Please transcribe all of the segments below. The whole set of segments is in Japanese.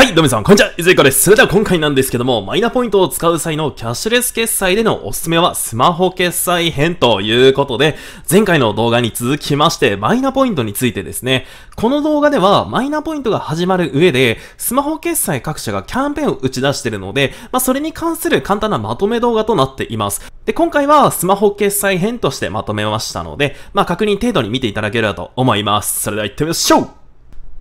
はい、どうもさん、こんにちは。いずいかです。それでは今回なんですけども、マイナポイントを使う際のキャッシュレス決済でのおすすめはスマホ決済編ということで、前回の動画に続きまして、マイナポイントについてですね、この動画ではマイナポイントが始まる上で、スマホ決済各社がキャンペーンを打ち出しているので、まあ、それに関する簡単なまとめ動画となっています。で、今回はスマホ決済編としてまとめましたので、まあ、確認程度に見ていただければと思います。それでは行ってみましょう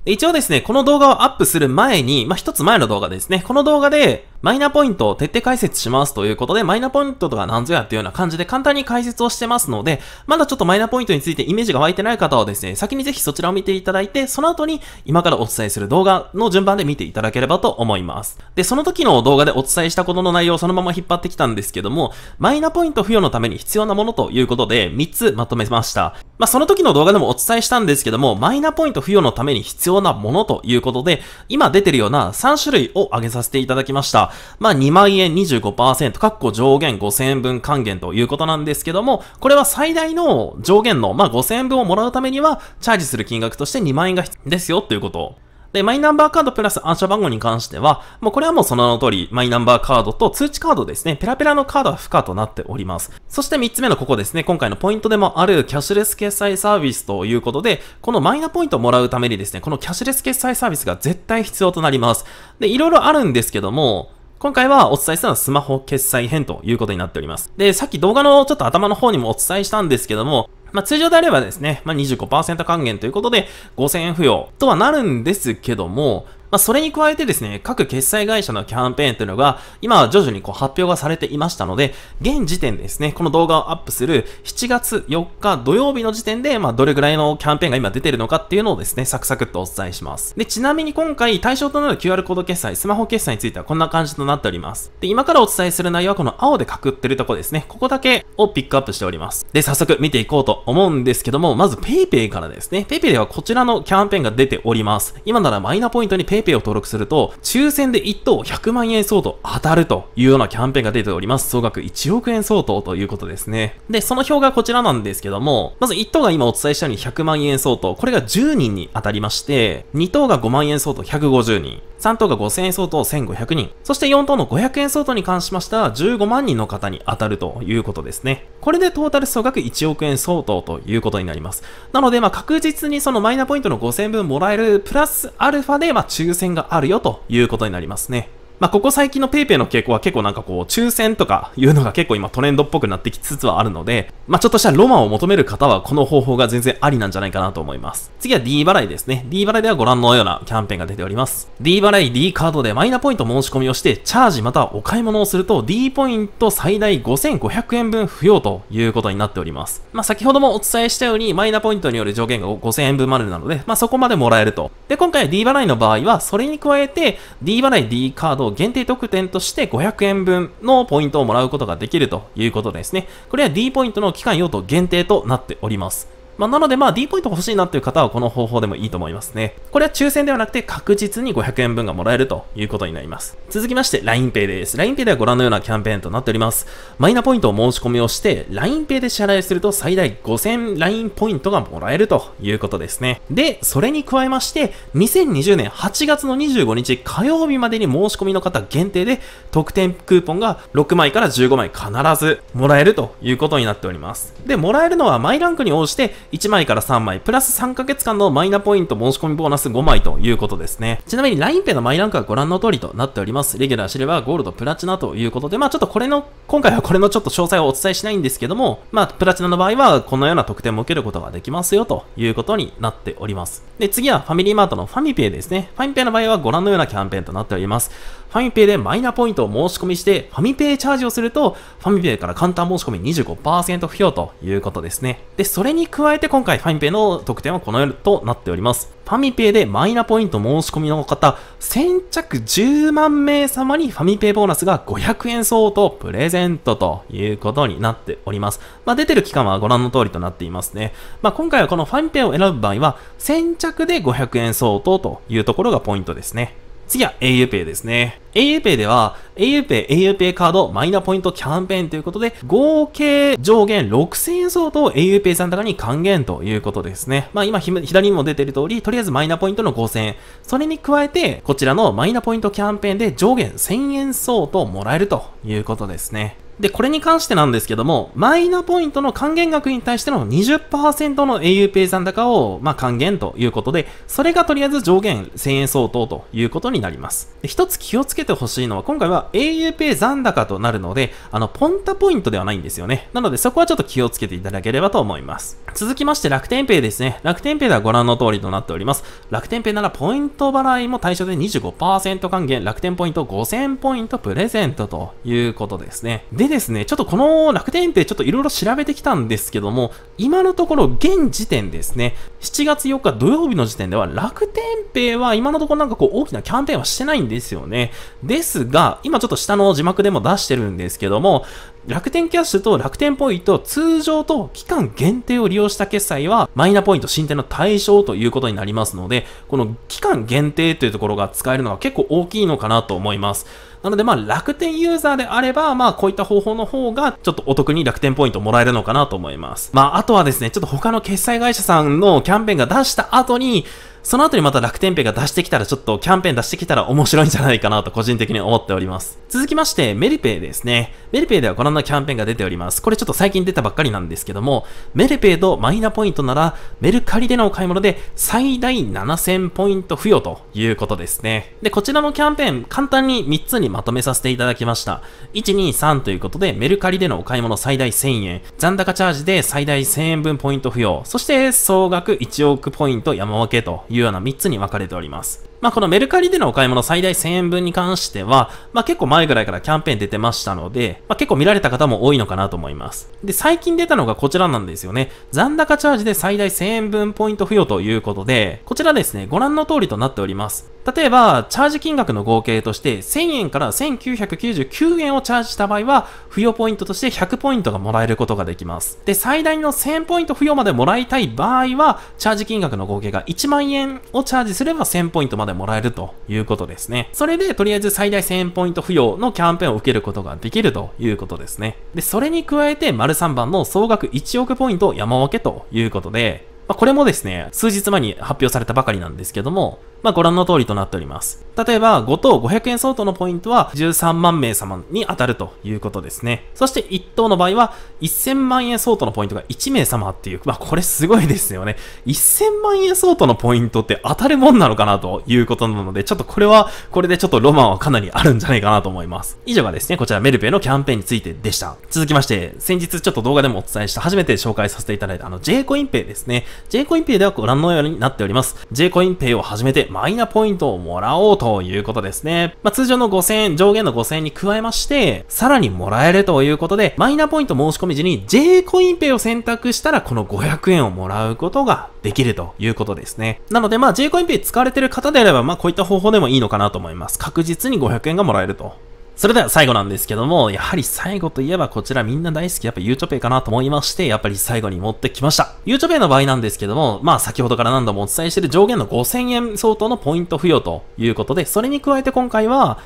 一応ですね、この動画をアップする前に、まあ、一つ前の動画ですね、この動画で、マイナポイントを徹底解説しますということで、マイナポイントとか何ぞやっていうような感じで簡単に解説をしてますので、まだちょっとマイナポイントについてイメージが湧いてない方はですね、先にぜひそちらを見ていただいて、その後に今からお伝えする動画の順番で見ていただければと思います。で、その時の動画でお伝えしたことの内容をそのまま引っ張ってきたんですけども、マイナポイント付与のために必要なものということで、3つまとめました。まあ、その時の動画でもお伝えしたんですけども、マイナポイント付与のために必要なものということで、今出てるような3種類を挙げさせていただきました。まあ2万円25%、かっこ上限5000円分還元ということなんですけども、これは最大の上限の、まあ5000円分をもらうためには、チャージする金額として2万円が必要ですよということ。で、マイナンバーカードプラス暗証番号に関しては、もうこれはもうその名の通り、マイナンバーカードと通知カードですね、ペラペラのカードは不可となっております。そして3つ目のここですね、今回のポイントでもあるキャッシュレス決済サービスということで、このマイナポイントをもらうためにですね、このキャッシュレス決済サービスが絶対必要となります。で、いろいろあるんですけども、今回はお伝えしたのはスマホ決済編ということになっております。で、さっき動画のちょっと頭の方にもお伝えしたんですけども、まあ、通常であればですね、まあ、25%還元ということで、5000円付与とはなるんですけども、まあ、それに加えてですね、各決済会社のキャンペーンというのが、今は徐々にこう発表がされていましたので、現時点ですね、この動画をアップする7月4日土曜日の時点で、まあ、どれぐらいのキャンペーンが今出てるのかっていうのをですね、サクサクっとお伝えします。で、ちなみに今回対象となる QR コード決済、スマホ決済についてはこんな感じとなっております。で、今からお伝えする内容はこの青で隠ってるとこですね、ここだけをピックアップしております。で、早速見ていこうと思うんですけども、まず PayPay からですね、PayPay ではこちらのキャンペーンが出ております。今ならマイナポイントに PayPay PayPay を登録すると、抽選で1等100万円相当当たるというようなキャンペーンが出ております。総額1億円相当ということですね。で、その表がこちらなんですけども、まず1等が今お伝えしたように100万円相当、これが10人に当たりまして、2等が5万円相当150人、3等が5000円相当1500人、そして4等の500円相当に関しましては15万人の方に当たるということですね。これでトータル総額1億円相当ということになります。なので、ま確実にそのマイナポイントの5000分もらえるプラスアルファで、ま抽選があるよということになりますね。まあ、ここ最近の PayPay の傾向は結構なんかこう、抽選とかいうのが結構今トレンドっぽくなってきつつはあるので、まあ、ちょっとしたロマンを求める方はこの方法が全然ありなんじゃないかなと思います。次は D 払いですね。D 払いではご覧のようなキャンペーンが出ております。D 払い D カードでマイナポイント申し込みをして、チャージまたはお買い物をすると D ポイント最大5500円分不要ということになっております。まあ、先ほどもお伝えしたように、マイナポイントによる上限が5000円分までなので、まあ、そこまでもらえると。で、今回は D 払いの場合は、それに加えて D 払い D カード限定特典として500円分のポイントをもらうことができるということですね。これは D ポイントの期間用途限定となっております。まあ、なのでまあ D ポイント欲しいなっていう方はこの方法でもいいと思いますね。これは抽選ではなくて確実に500円分がもらえるということになります。続きまして LINEPay です。LINEPay ではご覧のようなキャンペーンとなっております。マイナポイントを申し込みをして LINEPay で支払いすると最大 5000LINE ポイントがもらえるということですね。で、それに加えまして2020年8月の25日火曜日までに申し込みの方限定で特典クーポンが6枚から15枚必ずもらえるということになっております。で、もらえるのはマイランクに応じて1枚から3枚、プラス3ヶ月間のマイナポイント申し込みボーナス5枚ということですね。ちなみに LINEPay のマイランクはご覧の通りとなっております。レギュラー、シルバー、ゴールド、プラチナということで、まあちょっとこれの、今回はこれのちょっと詳細をお伝えしないんですけども、まあプラチナの場合はこのような特典も受けることができますよということになっております。で、次はファミリーマートのファミペイですね。ファミペイの場合はご覧のようなキャンペーンとなっております。ファミペイでマイナポイントを申し込みして、ファミペイチャージをすると、ファミペイから簡単申し込み25%不要ということですね。で、それに加えて今回ファミペイの特典はこのようとなっております。ファミペイでマイナポイント申し込みの方、先着10万名様にファミペイボーナスが500円相当プレゼントということになっております。まあ、出てる期間はご覧の通りとなっていますね。まあ、今回はこのファミペイを選ぶ場合は、先着で500円相当というところがポイントですね。次は auPay ですね。auPay では auPay、auPay カード、マイナポイントキャンペーンということで、合計上限6000円相当を auPay ん高に還元ということですね。まあ今左にも出てる通り、とりあえずマイナポイントの5000円。それに加えて、こちらのマイナポイントキャンペーンで上限1000円相当もらえるということですね。で、これに関してなんですけども、マイナポイントの還元額に対しての20%の auPay 残高を、まあ、還元ということで、それがとりあえず上限1000円相当ということになります。で一つ気をつけてほしいのは、今回は auPay 残高となるので、あの、ポンタポイントではないんですよね。なので、そこはちょっと気をつけていただければと思います。続きまして、楽天ペイですね。楽天ペイではご覧の通りとなっております。楽天ペイならポイント払いも対象で25%還元、楽天ポイント5000ポイントプレゼントということですね。でですね、ちょっとこの楽天ペイちょっといろいろ調べてきたんですけども、今のところ現時点ですね、7月4日土曜日の時点では楽天ペイは今のところなんかこう大きなキャンペーンはしてないんですよね。ですが、今ちょっと下の字幕でも出してるんですけども、楽天キャッシュと楽天ポイント通常と期間限定を利用した決済はマイナポイント進展の対象ということになりますので、この期間限定というところが使えるのは結構大きいのかなと思います。なのでまあ楽天ユーザーであれば、まあこういった方法の方がちょっとお得に楽天ポイントもらえるのかなと思います。まああとはですね、ちょっと他の決済会社さんのキャンペーンが出した後に、その後にまた楽天ペイが出してきたらちょっとキャンペーン出してきたら面白いんじゃないかなと個人的に思っております。続きまして、メルペイですね。メルペイではご覧のキャンペーンが出ております。これちょっと最近出たばっかりなんですけども、メルペイとマイナポイントならメルカリでのお買い物で最大7000ポイント付与ということですね。で、こちらのキャンペーン簡単に3つにまとめさせていただきました。123ということで、メルカリでのお買い物最大1000円、残高チャージで最大1000円分ポイント付与、そして総額1億ポイント山分けというような3つに分かれております。まあ、このメルカリでのお買い物最大1000円分に関しては、まあ、結構前ぐらいからキャンペーン出てましたので、まあ、結構見られた方も多いのかなと思います。で、最近出たのがこちらなんですよね。残高チャージで最大1000円分ポイント付与ということで、こちらですね、ご覧の通りとなっております。例えば、チャージ金額の合計として1000円から1999円をチャージした場合は、付与ポイントとして100ポイントがもらえることができます。で、最大の1000ポイント付与までもらいたい場合は、チャージ金額の合計が1万円をチャージすれば1000ポイントまででもらえるということですね。それで、とりあえず最大1000ポイント付与のキャンペーンを受けることができるということですね。で、それに加えて、丸3番の総額1億ポイント山分けということで、まこれもですね、数日前に発表されたばかりなんですけども、まあ、ご覧の通りとなっております。例えば、5等500円相当のポイントは13万名様に当たるということですね。そして1等の場合は1000万円相当のポイントが1名様っていう、まあ、これすごいですよね。1000万円相当のポイントって当たるもんなのかなということなので、ちょっとこれは、これでちょっとロマンはかなりあるんじゃないかなと思います。以上がですね、こちらメルペのキャンペーンについてでした。続きまして、先日ちょっと動画でもお伝えした初めて紹介させていただいたあの J コインペイですね。J コインペイではご覧のようになっております。J コインペイを始めてマイナポイントをもらおうということですね。まあ、通常の5000円、上限の5000円に加えまして、さらにもらえるということで、マイナポイント申し込み時に J コインペイを選択したら、この500円をもらうことができるということですね。なので、まあ、J コインペイ使われてる方であれば、まあ、こういった方法でもいいのかなと思います。確実に500円がもらえると。それでは最後なんですけども、やはり最後といえばこちらみんな大好き、やっぱゆうちょペイかなと思いまして、やっぱり最後に持ってきました。ゆうちょ e イの場合なんですけども、まあ先ほどから何度もお伝えしている上限の5000円相当のポイント付与ということで、それに加えて今回は、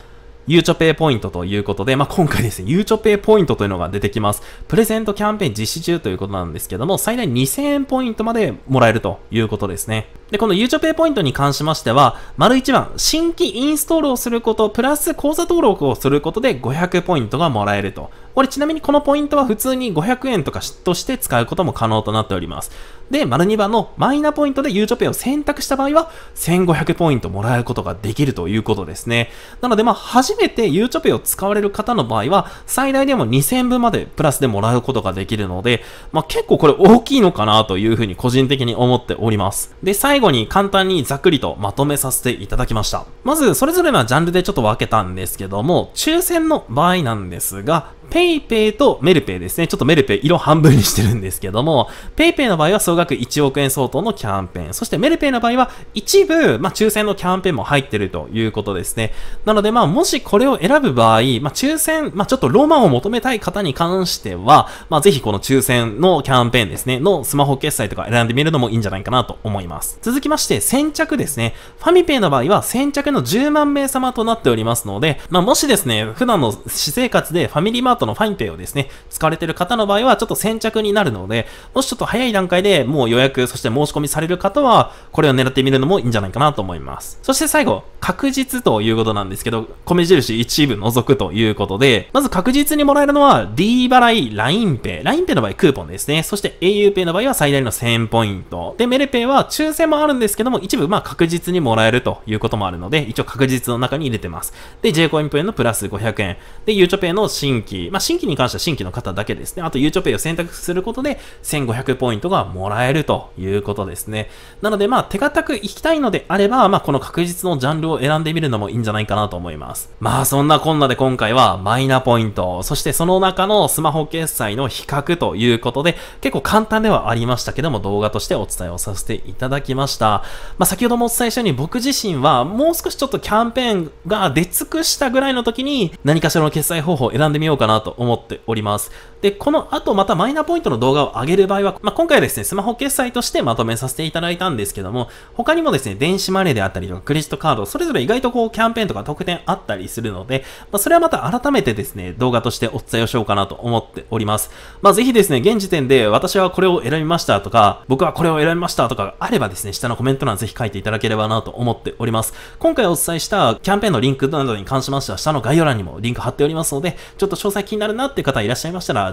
ゆうちょペイポイントということで、まあ、今回ですね、ゆうちょペイポイントというのが出てきます。プレゼントキャンペーン実施中ということなんですけども、最大2000円ポイントまでもらえるということですね。で、このゆうちょペイポイントに関しましては、丸1番、新規インストールをすること、プラス口座登録をすることで500ポイントがもらえると。これちなみにこのポイントは普通に500円とかとして使うことも可能となっております。で、丸2番のマイナポイントでゆうちょペイを選択した場合は、1500ポイントもらうことができるということですね。なのでまあ、初めてゆうちょペイを使われる方の場合は、最大でも2000分までプラスでもらうことができるので、まあ結構これ大きいのかなというふうに個人的に思っております。で、最後に簡単にざっくりとまとめさせていただきました。まず、それぞれのジャンルでちょっと分けたんですけども、抽選の場合なんですが、PayPay とメルペイですね。ちょっとメルペイ色半分にしてるんですけども、PayPay の場合は総額1億円相当のキャンペーン。そしてメルペイの場合は一部、まあ、抽選のキャンペーンも入ってるということですね。なので、まあ、もしこれを選ぶ場合、まあ、抽選、まあ、ちょっとロマンを求めたい方に関しては、まあ、ぜひこの抽選のキャンペーンですね、のスマホ決済とか選んでみるのもいいんじゃないかなと思います。続きまして、先着ですね。ファミペイの場合は先着の10万名様となっておりますので、まあ、もしですね、普段の私生活でファミリーマーートのファインペイをですね、使われている方の場合はちょっと先着になるので、もしちょっと早い段階でもう予約、そして申し込みされる方は、これを狙ってみるのもいいんじゃないかなと思います。そして最後、確実ということなんですけど、米印一部除くということで、まず確実にもらえるのは D 払い LINEPay。LINEPay の場合クーポンですね。そして auPay の場合は最大の1000ポイント。で、メルペイは抽選もあるんですけども、一部まあ確実にもらえるということもあるので、一応確実の中に入れてます。で、j コインペイのプラス500円。で、ゆうちょペイの新規まあ、新規に関しては新規の方だけですね。あと、ゆうちょ u b e を選択することで、1500ポイントがもらえるということですね。なので、まあ、手堅くいきたいのであれば、まあ、この確実のジャンルを選んでみるのもいいんじゃないかなと思います。まあ、そんなこんなで今回は、マイナポイント、そしてその中のスマホ決済の比較ということで、結構簡単ではありましたけども、動画としてお伝えをさせていただきました。まあ、先ほどもお伝えしたように、僕自身は、もう少しちょっとキャンペーンが出尽くしたぐらいの時に、何かしらの決済方法を選んでみようかななと思っております。で、この後またマイナポイントの動画を上げる場合は、まあ、今回はですね、スマホ決済としてまとめさせていただいたんですけども、他にもですね、電子マネーであったりとか、クレジットカード、それぞれ意外とこう、キャンペーンとか特典あったりするので、まあ、それはまた改めてですね、動画としてお伝えをしようかなと思っております。まあ、ぜひですね、現時点で私はこれを選びましたとか、僕はこれを選びましたとかがあればですね、下のコメント欄ぜひ書いていただければなと思っております。今回お伝えしたキャンペーンのリンクなどに関しましては、下の概要欄にもリンク貼っておりますので、ちょっと詳細気になるなっていう方いらっしゃいましたら、